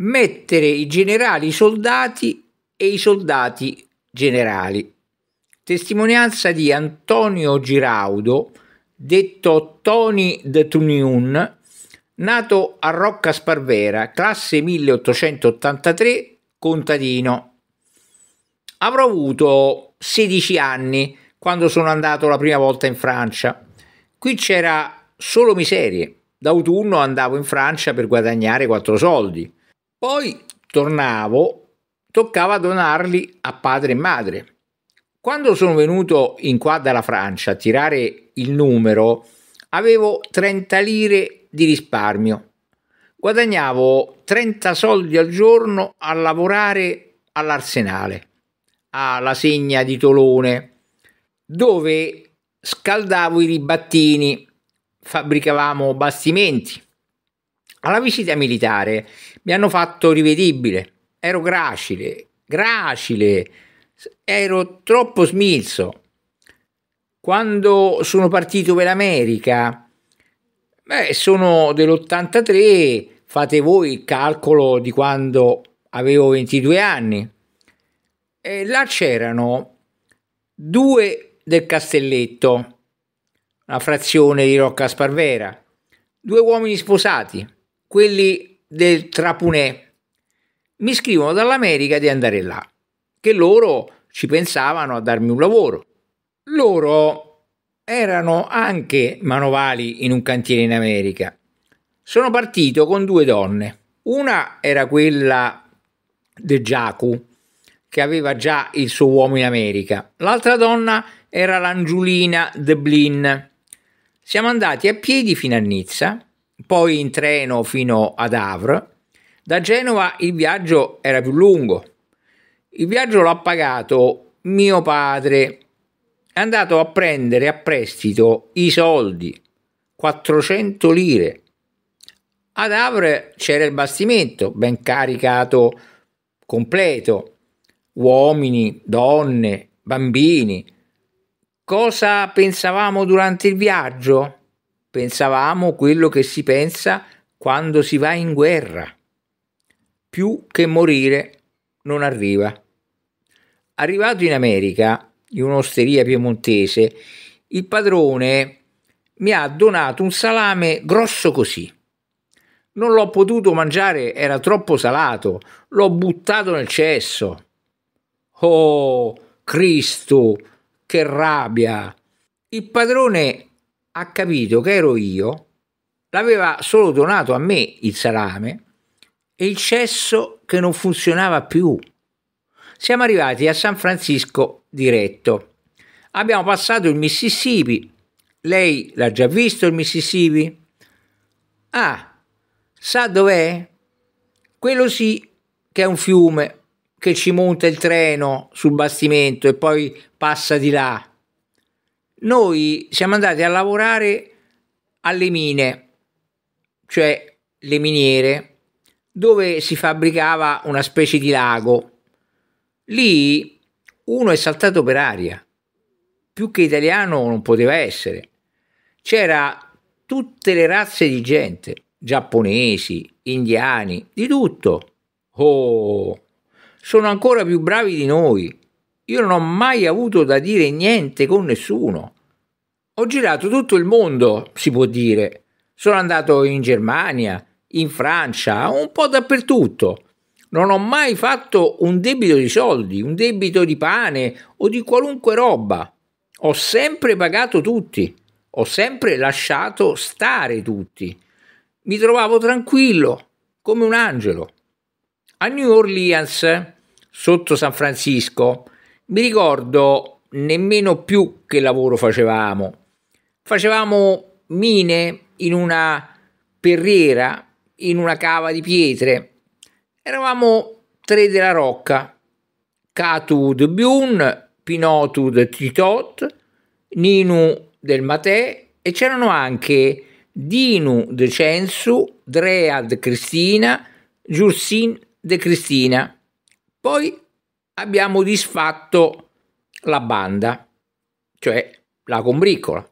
mettere i generali soldati e i soldati generali. Testimonianza di Antonio Giraudo, detto Tony de Tuniun, nato a Rocca Sparvera, classe 1883, contadino. Avrò avuto 16 anni quando sono andato la prima volta in Francia. Qui c'era solo miserie. D'autunno andavo in Francia per guadagnare quattro soldi. Poi tornavo, toccava donarli a padre e madre. Quando sono venuto in qua dalla Francia a tirare il numero, avevo 30 lire di risparmio. Guadagnavo 30 soldi al giorno a lavorare all'arsenale, alla segna di Tolone, dove scaldavo i ribattini, fabbricavamo bastimenti. Alla visita militare mi hanno fatto rivedibile, ero gracile, gracile, ero troppo smilzo. Quando sono partito per l'America, beh, sono dell'83, fate voi il calcolo di quando avevo 22 anni. E là c'erano due del Castelletto, una frazione di Rocca Sparvera, due uomini sposati quelli del Trapunè, mi scrivono dall'America di andare là, che loro ci pensavano a darmi un lavoro. Loro erano anche manovali in un cantiere in America. Sono partito con due donne. Una era quella De Giacu, che aveva già il suo uomo in America. L'altra donna era l'Angiulina De Blin. Siamo andati a piedi fino a Nizza poi in treno fino ad Havre. Da Genova il viaggio era più lungo. Il viaggio l'ha pagato mio padre. È andato a prendere a prestito i soldi, 400 lire. Ad Havre c'era il bastimento, ben caricato, completo. Uomini, donne, bambini. Cosa pensavamo durante il viaggio? Pensavamo quello che si pensa quando si va in guerra. Più che morire non arriva. Arrivato in America, in un'osteria piemontese, il padrone mi ha donato un salame grosso così. Non l'ho potuto mangiare, era troppo salato, l'ho buttato nel cesso. Oh, Cristo, che rabbia! Il padrone ha capito che ero io, l'aveva solo donato a me il salame e il cesso che non funzionava più. Siamo arrivati a San Francisco diretto. Abbiamo passato il Mississippi. Lei l'ha già visto il Mississippi? Ah, sa dov'è? Quello sì che è un fiume che ci monta il treno sul bastimento e poi passa di là noi siamo andati a lavorare alle mine, cioè le miniere, dove si fabbricava una specie di lago. Lì uno è saltato per aria, più che italiano non poteva essere. C'era tutte le razze di gente, giapponesi, indiani, di tutto. Oh, sono ancora più bravi di noi. Io non ho mai avuto da dire niente con nessuno. Ho girato tutto il mondo, si può dire. Sono andato in Germania, in Francia, un po' dappertutto. Non ho mai fatto un debito di soldi, un debito di pane o di qualunque roba. Ho sempre pagato tutti, ho sempre lasciato stare tutti. Mi trovavo tranquillo, come un angelo. A New Orleans, sotto San Francisco, mi ricordo nemmeno più che lavoro facevamo. Facevamo mine in una perriera, in una cava di pietre. Eravamo tre della Rocca. Catu de Bun, Pinotu de Titot, Ninu del Matè e c'erano anche Dinu de Censu, Drea de Cristina, Giursin de Cristina. Poi abbiamo disfatto la banda, cioè la combriccola.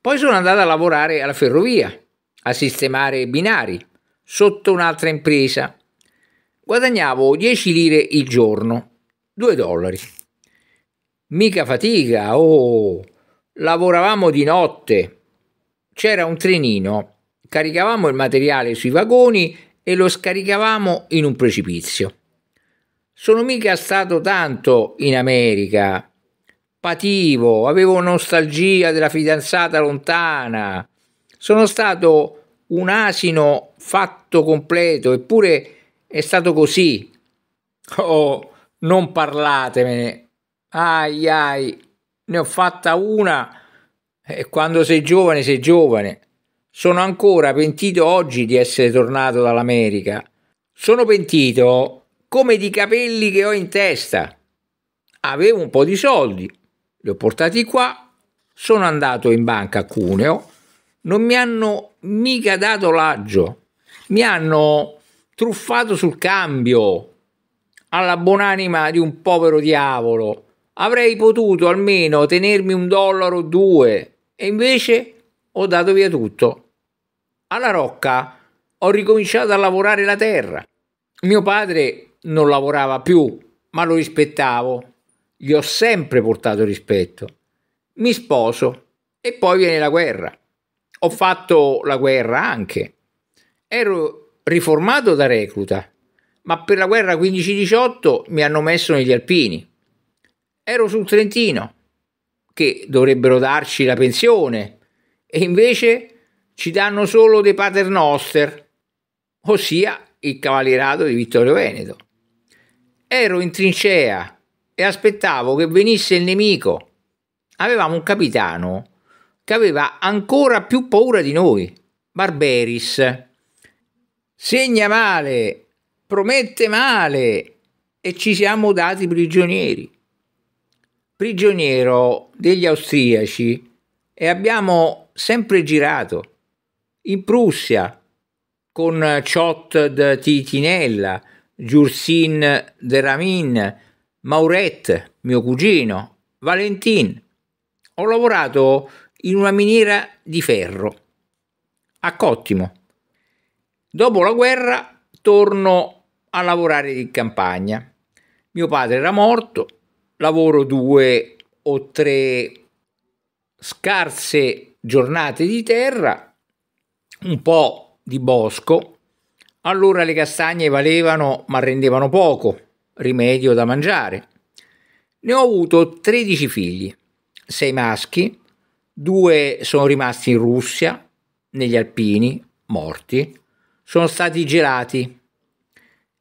Poi sono andato a lavorare alla ferrovia, a sistemare binari, sotto un'altra impresa. Guadagnavo 10 lire il giorno, 2 dollari. Mica fatica, oh! Lavoravamo di notte. C'era un trenino, caricavamo il materiale sui vagoni e lo scaricavamo in un precipizio. Sono mica stato tanto in America. Pativo, avevo nostalgia della fidanzata lontana. Sono stato un asino fatto completo, eppure è stato così. Oh, non parlatemene. Ai ai, ne ho fatta una e quando sei giovane sei giovane. Sono ancora pentito oggi di essere tornato dall'America. Sono pentito come di capelli che ho in testa. Avevo un po' di soldi, li ho portati qua, sono andato in banca a Cuneo, non mi hanno mica dato l'aggio, mi hanno truffato sul cambio alla buonanima di un povero diavolo. Avrei potuto almeno tenermi un dollaro o due e invece ho dato via tutto. Alla Rocca ho ricominciato a lavorare la terra. Mio padre non lavorava più, ma lo rispettavo. Gli ho sempre portato rispetto. Mi sposo e poi viene la guerra. Ho fatto la guerra anche. Ero riformato da recluta, ma per la guerra 15-18 mi hanno messo negli alpini. Ero sul Trentino, che dovrebbero darci la pensione, e invece ci danno solo dei paternoster, ossia il cavalierato di Vittorio Veneto. Ero in trincea e aspettavo che venisse il nemico. Avevamo un capitano che aveva ancora più paura di noi, Barberis. Segna male, promette male e ci siamo dati prigionieri. Prigioniero degli austriaci e abbiamo sempre girato in Prussia con di Titinella Giursin Deramin, Mauret, mio cugino, Valentin. Ho lavorato in una miniera di ferro a Cottimo. Dopo la guerra torno a lavorare in campagna. Mio padre era morto, lavoro due o tre scarse giornate di terra, un po' di bosco allora le castagne valevano ma rendevano poco, rimedio da mangiare. Ne ho avuto 13 figli, 6 maschi, 2 sono rimasti in Russia, negli Alpini, morti, sono stati gelati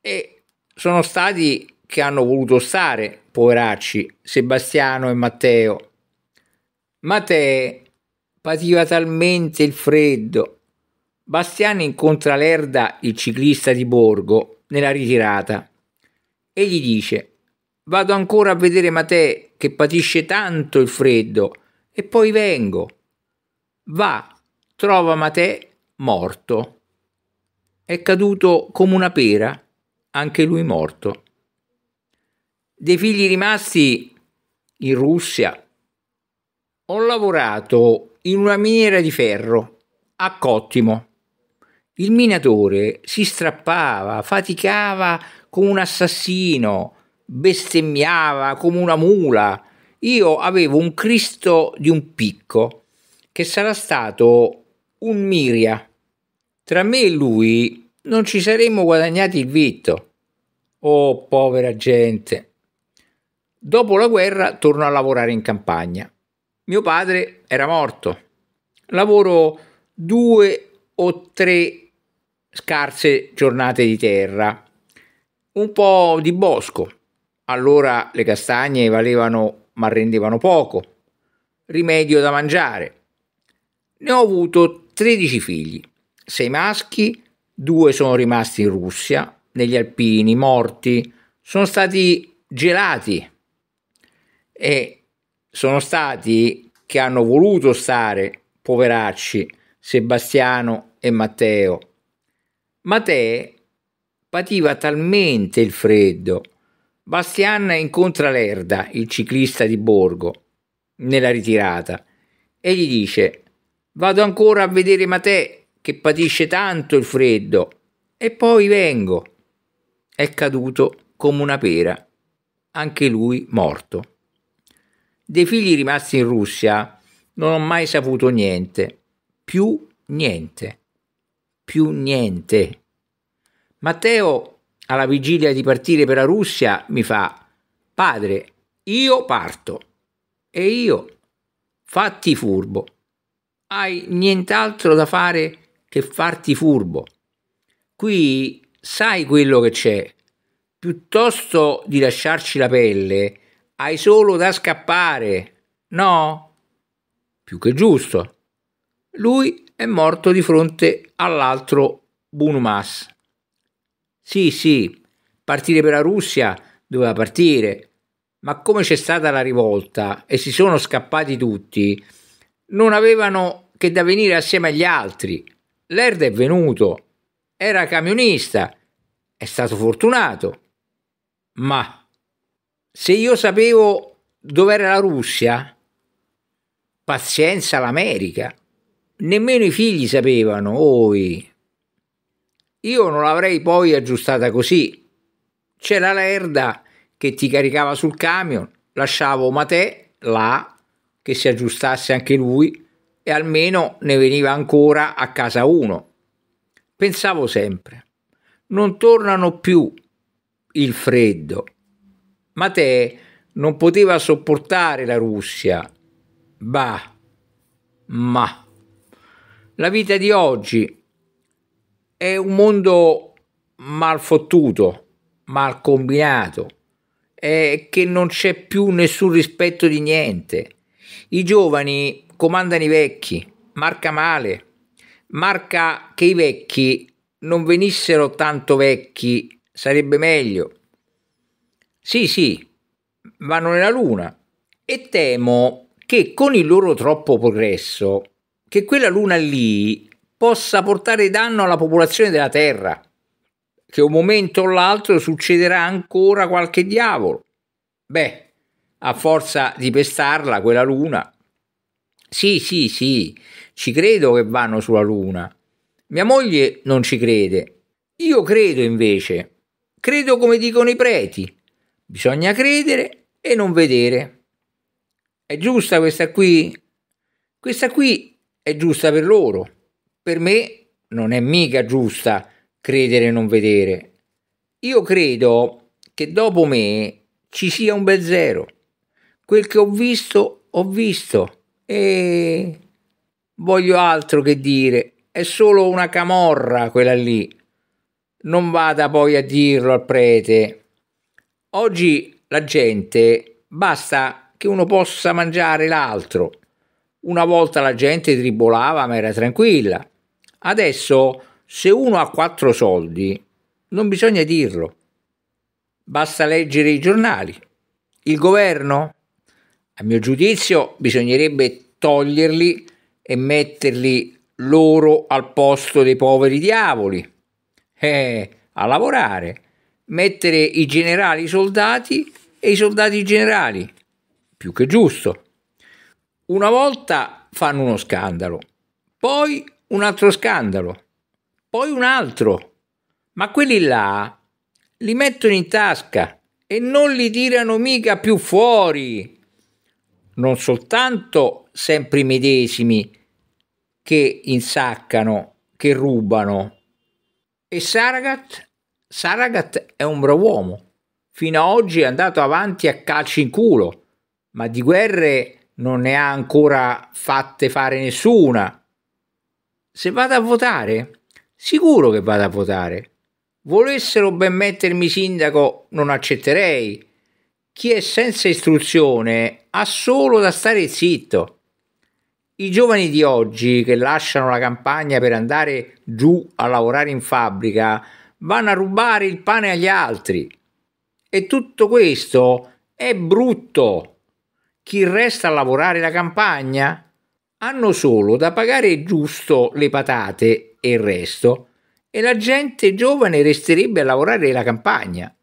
e sono stati che hanno voluto stare, poveracci, Sebastiano e Matteo. Matteo pativa talmente il freddo Bastiani incontra Lerda, il ciclista di Borgo, nella ritirata e gli dice Vado ancora a vedere Matè che patisce tanto il freddo e poi vengo. Va, trova Matè morto. È caduto come una pera, anche lui morto. Dei figli rimasti in Russia ho lavorato in una miniera di ferro a Cottimo il minatore si strappava, faticava come un assassino, bestemmiava come una mula. Io avevo un Cristo di un picco, che sarà stato un miria. Tra me e lui non ci saremmo guadagnati il vitto. Oh, povera gente. Dopo la guerra torno a lavorare in campagna. Mio padre era morto. Lavoro due o tre scarse giornate di terra, un po' di bosco. Allora le castagne valevano ma rendevano poco. Rimedio da mangiare. Ne ho avuto 13 figli, 6 maschi, 2 sono rimasti in Russia, negli Alpini, morti, sono stati gelati e sono stati che hanno voluto stare, poveracci, Sebastiano e Matteo Matteo pativa talmente il freddo. Bastian incontra Lerda, il ciclista di Borgo, nella ritirata e gli dice vado ancora a vedere Matteo che patisce tanto il freddo e poi vengo. È caduto come una pera, anche lui morto. Dei figli rimasti in Russia non ho mai saputo niente, più niente più niente. Matteo, alla vigilia di partire per la Russia, mi fa, padre, io parto. E io, fatti furbo. Hai nient'altro da fare che farti furbo. Qui sai quello che c'è. Piuttosto di lasciarci la pelle, hai solo da scappare. No? Più che giusto. Lui è morto di fronte all'altro Bunumas. Sì, sì, partire per la Russia doveva partire, ma come c'è stata la rivolta e si sono scappati tutti, non avevano che da venire assieme agli altri. Lerda è venuto, era camionista, è stato fortunato. Ma se io sapevo dov'era la Russia, pazienza l'America nemmeno i figli sapevano, oi. Io non l'avrei poi aggiustata così. C'era l'erda che ti caricava sul camion, lasciavo Matè là che si aggiustasse anche lui e almeno ne veniva ancora a casa uno. Pensavo sempre, non tornano più il freddo. Matè non poteva sopportare la Russia. Bah, ma. La vita di oggi è un mondo mal fottuto, mal combinato, è che non c'è più nessun rispetto di niente. I giovani comandano i vecchi, marca male, marca che i vecchi non venissero tanto vecchi, sarebbe meglio. Sì, sì, vanno nella luna e temo che con il loro troppo progresso che quella luna lì possa portare danno alla popolazione della Terra, che un momento o l'altro succederà ancora qualche diavolo. Beh, a forza di pestarla quella luna. Sì, sì, sì, ci credo che vanno sulla luna. Mia moglie non ci crede. Io credo invece. Credo come dicono i preti. Bisogna credere e non vedere. È giusta questa qui? Questa qui è giusta per loro. Per me non è mica giusta credere e non vedere. Io credo che dopo me ci sia un bel zero. Quel che ho visto, ho visto. E voglio altro che dire. È solo una camorra quella lì. Non vada poi a dirlo al prete. Oggi la gente basta che uno possa mangiare l'altro. Una volta la gente tribolava ma era tranquilla. Adesso se uno ha quattro soldi non bisogna dirlo. Basta leggere i giornali. Il governo? A mio giudizio bisognerebbe toglierli e metterli loro al posto dei poveri diavoli. Eh, a lavorare. Mettere i generali soldati e i soldati generali. Più che giusto. Una volta fanno uno scandalo, poi un altro scandalo, poi un altro, ma quelli là li mettono in tasca e non li tirano mica più fuori. Non soltanto sempre i medesimi che insaccano, che rubano. E Saragat? Saragat è un bravo uomo. Fino ad oggi è andato avanti a calci in culo, ma di guerre non ne ha ancora fatte fare nessuna. Se vado a votare, sicuro che vado a votare. Volessero ben mettermi sindaco, non accetterei. Chi è senza istruzione ha solo da stare zitto. I giovani di oggi che lasciano la campagna per andare giù a lavorare in fabbrica vanno a rubare il pane agli altri. E tutto questo è brutto chi resta a lavorare la campagna? Hanno solo da pagare giusto le patate e il resto e la gente giovane resterebbe a lavorare la campagna.